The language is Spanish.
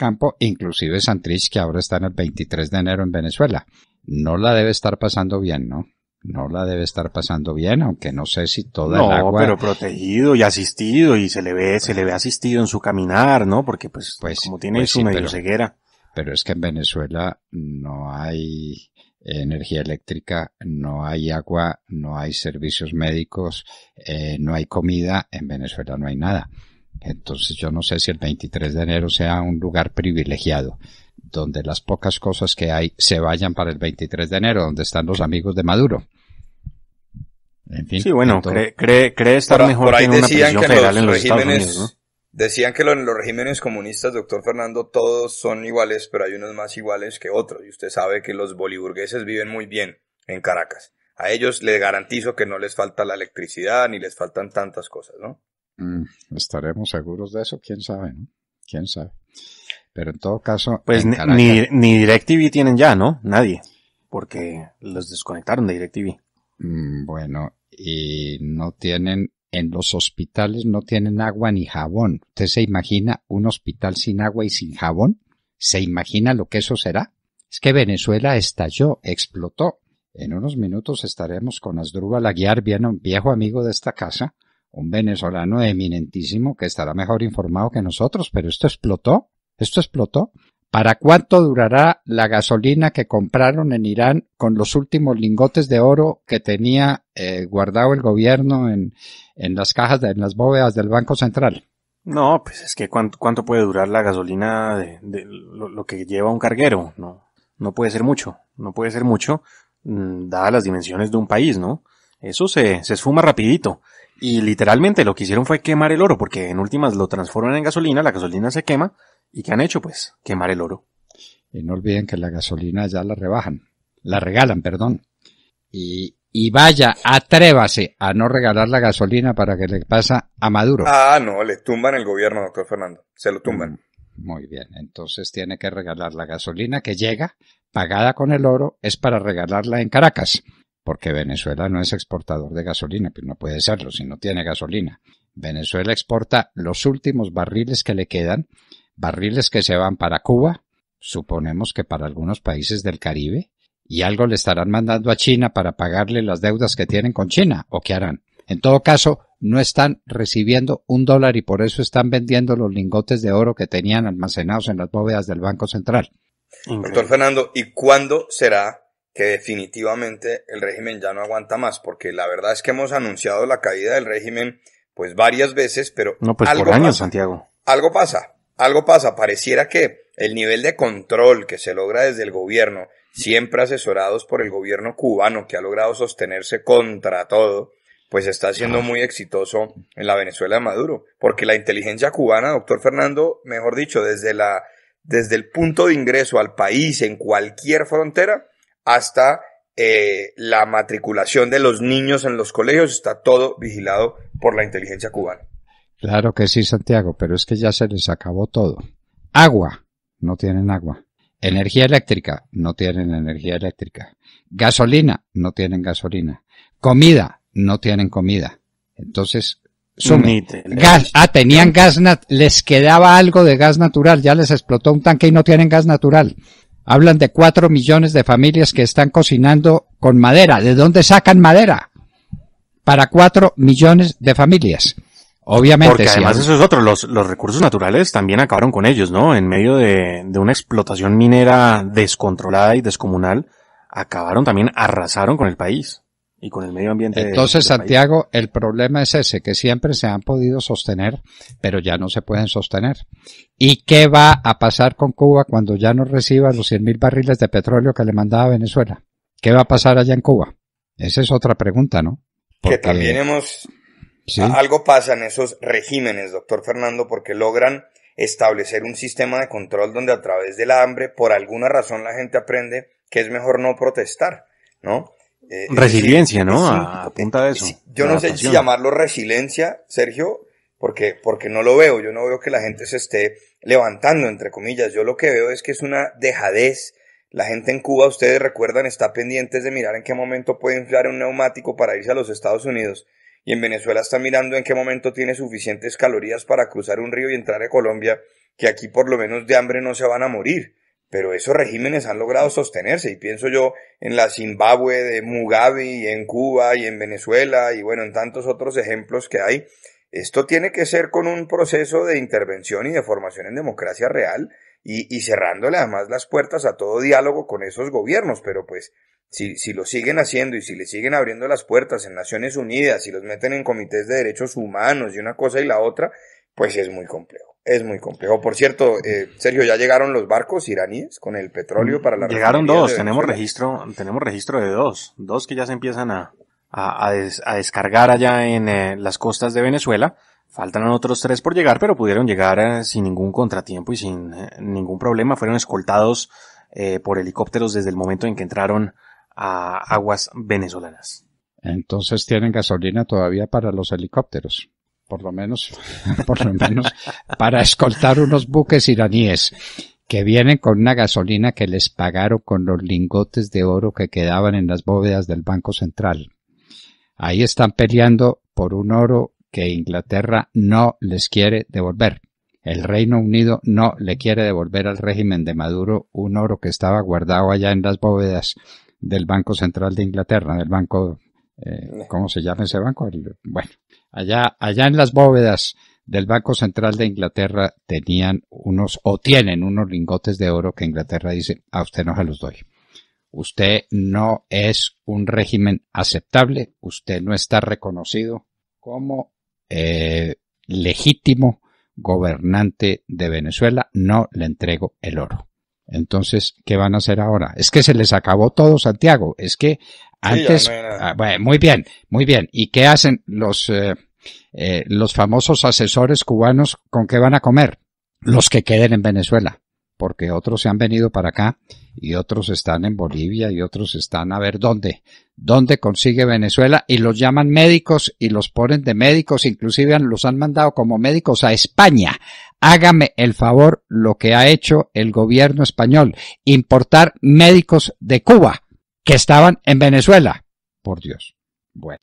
campo, inclusive Santrich, que ahora está en el 23 de enero en Venezuela. No la debe estar pasando bien, ¿no? No la debe estar pasando bien, aunque no sé si toda el agua. pero protegido y asistido y se le ve, se le ve asistido en su caminar, ¿no? Porque pues, pues como tiene pues su medio ceguera. Pero es que en Venezuela no hay energía eléctrica, no hay agua, no hay servicios médicos, eh, no hay comida, en Venezuela no hay nada. Entonces yo no sé si el 23 de enero sea un lugar privilegiado, donde las pocas cosas que hay se vayan para el 23 de enero, donde están los amigos de Maduro. En fin, sí, bueno, cree, estar mejor decían que en los regímenes, Decían que los, regímenes comunistas, doctor Fernando, todos son iguales, pero hay unos más iguales que otros. Y usted sabe que los boliburgueses viven muy bien en Caracas. A ellos les garantizo que no les falta la electricidad ni les faltan tantas cosas, ¿no? Mm, estaremos seguros de eso, quién sabe, Quién sabe. Pero en todo caso. Pues ni, ni, DirecTV tienen ya, ¿no? Nadie. Porque los desconectaron de DirecTV. Mm, bueno, y no tienen. En los hospitales no tienen agua ni jabón. ¿Usted se imagina un hospital sin agua y sin jabón? ¿Se imagina lo que eso será? Es que Venezuela estalló, explotó. En unos minutos estaremos con Asdrúbal Aguiar, un viejo amigo de esta casa, un venezolano eminentísimo que estará mejor informado que nosotros, pero esto explotó, esto explotó. ¿Para cuánto durará la gasolina que compraron en Irán con los últimos lingotes de oro que tenía eh, guardado el gobierno en, las cajas, de, en las bóvedas del Banco Central? No, pues es que cuánto, cuánto puede durar la gasolina de, lo, que lleva un carguero, no, no puede ser mucho, no puede ser mucho, mm, dadas las dimensiones de un país, ¿no? Eso se, se esfuma rapidito. Y literalmente lo que hicieron fue quemar el oro, porque en últimas lo transforman en gasolina, la gasolina se quema, y ¿qué han hecho? Pues quemar el oro. Y no olviden que la gasolina ya la rebajan, la regalan, perdón. Y, y vaya, atrévase a no regalar la gasolina para que le pasa a Maduro. Ah, no, le tumban el gobierno, doctor Fernando, se lo tumban. Mm, muy bien, entonces tiene que regalar la gasolina que llega, pagada con el oro, es para regalarla en Caracas porque Venezuela no es exportador de gasolina, pero pues no puede serlo si no tiene gasolina. Venezuela exporta los últimos barriles que le quedan, barriles que se van para Cuba, suponemos que para algunos países del Caribe, y algo le estarán mandando a China para pagarle las deudas que tienen con China, o qué harán. En todo caso, no están recibiendo un dólar y por eso están vendiendo los lingotes de oro que tenían almacenados en las bóvedas del Banco Central. Doctor Fernando, ¿y cuándo será que definitivamente el régimen ya no aguanta más, porque la verdad es que hemos anunciado la caída del régimen pues varias veces, pero no, pues, algo por pasa, Santiago. Algo pasa, algo pasa, pareciera que el nivel de control que se logra desde el gobierno, siempre asesorados por el gobierno cubano que ha logrado sostenerse contra todo, pues está siendo muy exitoso en la Venezuela de Maduro, porque la inteligencia cubana, doctor Fernando, mejor dicho, desde la desde el punto de ingreso al país en cualquier frontera, hasta eh, la matriculación de los niños en los colegios, está todo vigilado por la inteligencia cubana. Claro que sí, Santiago, pero es que ya se les acabó todo. Agua, no tienen agua. Energía eléctrica, no tienen energía eléctrica. Gasolina, no tienen gasolina. Comida, no tienen comida. Entonces, ah, tenían gas, les quedaba algo de gas natural, ya les explotó un tanque y no tienen gas natural. Hablan de cuatro millones de familias que están cocinando con madera. ¿De dónde sacan madera? Para cuatro millones de familias. Obviamente. Porque además eso es otro, los, recursos naturales también acabaron con ellos, ¿no? En medio de, una explotación minera descontrolada y descomunal, acabaron también, arrasaron con el país y con el medio ambiente. Entonces, Santiago, el problema es ese, que siempre se han podido sostener, pero ya no se pueden sostener. ¿Y qué va a pasar con Cuba cuando ya no reciba los 100.000 barriles de petróleo que le mandaba Venezuela? ¿Qué va a pasar allá en Cuba? Esa es otra pregunta, ¿no? Porque... Que también hemos... Algo pasa en esos regímenes, doctor Fernando, porque logran establecer un sistema de control donde a través del hambre, por alguna razón, la gente aprende que es mejor no protestar, ¿no? Eh, resiliencia, ¿no? a punta eh, de eso. yo no sé si llamarlo resiliencia, Sergio, porque, porque no lo veo. Yo no veo que la gente se esté levantando, entre comillas. Yo lo que veo es que es una dejadez. La gente en Cuba, ustedes recuerdan, está pendientes de mirar en qué momento puede inflar un neumático para irse a los Estados Unidos. Y en Venezuela está mirando en qué momento tiene suficientes calorías para cruzar un río y entrar a Colombia, que aquí por lo menos de hambre no se van a morir pero esos regímenes han logrado sostenerse y pienso yo en la Zimbabue de Mugabe y en Cuba y en Venezuela y bueno, en tantos otros ejemplos que hay. Esto tiene que ser con un proceso de intervención y de formación en democracia real y, cerrándole además las puertas a todo diálogo con esos gobiernos, pero pues si, lo siguen haciendo y si le siguen abriendo las puertas en Naciones Unidas y los meten en comités de derechos humanos y una cosa y la otra, pues es muy complejo. Es muy complejo. Por cierto, eh, Sergio, ya llegaron los barcos iraníes con el petróleo para la Llegaron dos, tenemos registro, tenemos registro de dos, dos que ya se empiezan a, descargar allá en eh, las costas de Venezuela. Faltan otros tres por llegar, pero pudieron llegar eh, sin ningún contratiempo y sin ningún problema. Fueron escoltados por helicópteros desde el momento en que entraron a aguas venezolanas. Entonces tienen gasolina todavía para los helicópteros por lo menos, por lo menos, para escoltar unos buques iraníes que vienen con una gasolina que les pagaron con los lingotes de oro que quedaban en las bóvedas del Banco Central. Ahí están peleando por un oro que Inglaterra no les quiere devolver. El Reino Unido no le quiere devolver al régimen de Maduro un oro que estaba guardado allá en las bóvedas del Banco Central de Inglaterra, del Banco eh, ¿cómo se llama ese banco? Bueno, allá, allá en las bóvedas del Banco Central de Inglaterra tenían unos, o tienen unos lingotes de oro que Inglaterra dice, a usted no se los doy. Usted no es un régimen aceptable, usted no está reconocido como eh, legítimo gobernante de Venezuela, no le entrego el oro. Entonces, ¿qué van a hacer ahora? Es que se les acabó todo, Santiago. Es que antes... Ah, muy bien, muy bien. ¿Y qué hacen los, eh, eh, los famosos asesores cubanos con qué van a comer? Los que queden en Venezuela porque otros se han venido para acá y otros están en Bolivia y otros están a ver dónde, dónde consigue Venezuela y los llaman médicos y los ponen de médicos, inclusive los han mandado como médicos a España. Hágame el favor lo que ha hecho el gobierno español, importar médicos de Cuba que estaban en Venezuela. Por Dios. Bueno.